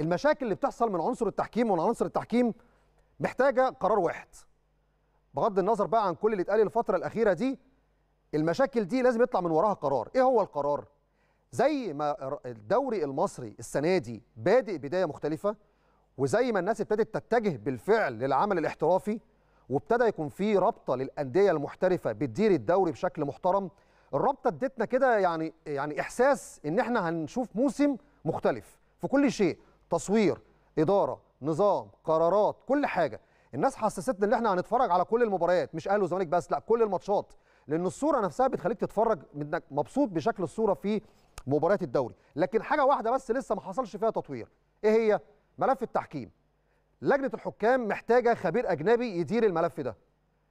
المشاكل اللي بتحصل من عنصر التحكيم ومن عنصر التحكيم محتاجه قرار واحد بغض النظر بقى عن كل اللي اتقال الفتره الاخيره دي المشاكل دي لازم يطلع من وراها قرار ايه هو القرار زي ما الدوري المصري السنه دي بادئ بدايه مختلفه وزي ما الناس ابتدت تتجه بالفعل للعمل الاحترافي وابتدى يكون في رابطه للانديه المحترفه بتدير الدوري بشكل محترم الرابطه ادتنا كده يعني يعني احساس ان احنا هنشوف موسم مختلف في كل شيء تصوير اداره نظام قرارات كل حاجه الناس حسستنا ان احنا هنتفرج على كل المباريات مش اهلي وزمالك بس لا كل الماتشات لان الصوره نفسها بتخليك تتفرج انك مبسوط بشكل الصوره في مباريات الدوري لكن حاجه واحده بس لسه ما حصلش فيها تطوير ايه هي ملف التحكيم لجنه الحكام محتاجه خبير اجنبي يدير الملف ده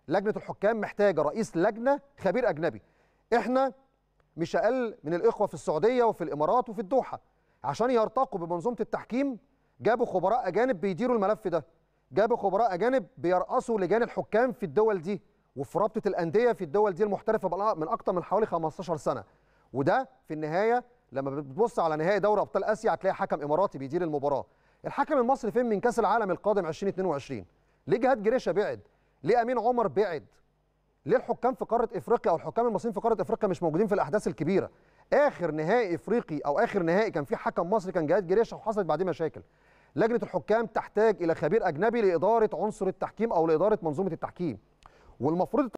لجنه الحكام محتاجه رئيس لجنه خبير اجنبي احنا مش اقل من الاخوه في السعوديه وفي الامارات وفي الدوحه عشان يرتقوا بمنظومه التحكيم جابوا خبراء اجانب بيديروا الملف ده جابوا خبراء اجانب بيرقصوا لجان الحكام في الدول دي وفي رابطه الانديه في الدول دي المحترفه من اكتر من حوالي 15 سنه وده في النهايه لما بتبص على نهائي دوري ابطال اسيا هتلاقي حكم اماراتي بيدير المباراه الحكم المصري فين من كاس العالم القادم 2022 ليه جهاد جريشه بعد ليه امين عمر بعد ليه الحكام في قاره افريقيا او الحكام المصريين في قاره افريقيا مش موجودين في الاحداث الكبيره اخر نهائي افريقي او اخر نهائي كان فيه حكم مصري كان جهاد جريشه وحصلت بعديه مشاكل لجنه الحكام تحتاج الى خبير اجنبي لاداره عنصر التحكيم او لاداره منظومه التحكيم والمفروض